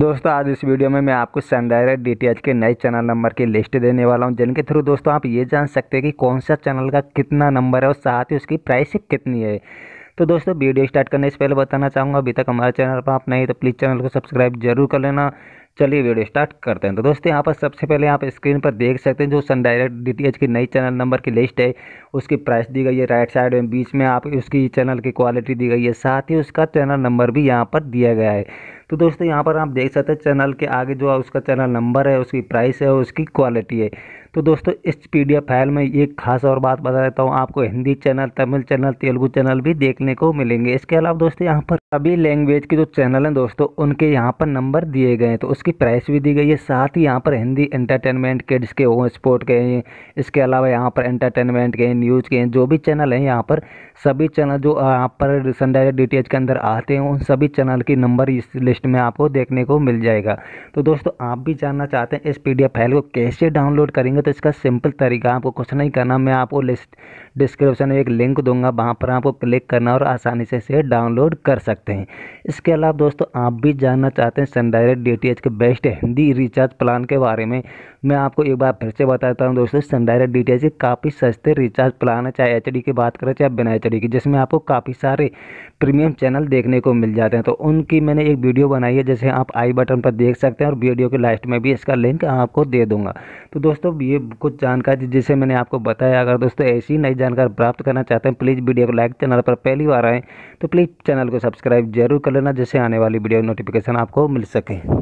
दोस्तों आज इस वीडियो में मैं आपको डायरेक्ट डी के नए चैनल नंबर की लिस्ट देने वाला हूं जिनके थ्रू दोस्तों आप ये जान सकते हैं कि कौन सा चैनल का कितना नंबर है और साथ ही उसकी प्राइस कितनी है तो दोस्तों वीडियो स्टार्ट करने से पहले बताना चाहूँगा अभी तक हमारे चैनल पर आप नहीं तो प्लीज़ चैनल को सब्सक्राइब जरूर कर लेना चलिए वीडियो स्टार्ट करते हैं तो दोस्तों यहाँ पर सबसे पहले आप स्क्रीन पर देख सकते हैं जो सन डायरेक्ट डी की नई चैनल नंबर की लिस्ट है उसकी प्राइस दी गई है राइट साइड में बीच में आप उसकी चैनल की क्वालिटी दी गई है साथ ही उसका चैनल नंबर भी यहाँ पर दिया गया है तो दोस्तों यहाँ पर आप देख सकते हैं चैनल के आगे जो है उसका चैनल नंबर है उसकी प्राइस है उसकी क्वालिटी है तो दोस्तों इस पीडीएफ फाइल में एक खास और बात बता देता हूँ आपको Hindi channel Tamil channel Telugu channel भी देखने को मिलेंगे इसके अलावा दोस्तों यहाँ पर सभी लैंग्वेज के जो चैनल हैं दोस्तों उनके यहाँ पर नंबर दिए गए हैं तो उसकी प्राइस भी दी गई है साथ ही यहाँ पर हिंदी एंटरटेनमेंट के जिसके स्पोर्ट के हैं इसके अलावा यहाँ पर एंटरटेनमेंट के हैं न्यूज़ के हैं जो भी चैनल हैं यहाँ पर सभी चैनल जो यहाँ पर सन डायरेक्ट के अंदर आते हैं उन सभी चैनल की नंबर इस लिस्ट में आपको देखने को मिल जाएगा तो दोस्तों आप भी जानना चाहते हैं इस पी फाइल को कैसे डाउनलोड करेंगे करेंगे तो इसका सिंपल तरीका आपको कुछ नहीं करना मैं आपको लिस्ट डिस्क्रिप्शन में एक लिंक दूंगा वहाँ पर आपको क्लिक करना और आसानी से इसे डाउनलोड कर सकते हैं इसके अलावा दोस्तों आप भी जानना चाहते हैं सन डायरेक्ट डी के बेस्ट हिंदी रिचार्ज प्लान के बारे में मैं आपको एक बार फिर से बताता हूँ दोस्तों सन डायरेक्ट डी के काफ़ी सस्ते रिचार्ज प्लान है चाहे एच की बात करें चाहे बिना एच की जिसमें आपको काफ़ी सारे प्रीमियम चैनल देखने को मिल जाते हैं तो उनकी मैंने एक वीडियो बनाई है जैसे आप आई बटन पर देख सकते हैं और वीडियो के लास्ट में भी इसका लिंक आपको दे दूंगा तो दोस्तों ये कुछ जानकारी जिसे मैंने आपको बताया अगर दोस्तों ऐसी नई जानकारी प्राप्त करना चाहते हैं प्लीज़ वीडियो को लाइक चैनल पर पहली बार आएँ तो प्लीज़ चैनल को सब्सक्राइब जरूर कर लेना जिससे आने वाली वीडियो नोटिफिकेशन आपको मिल सके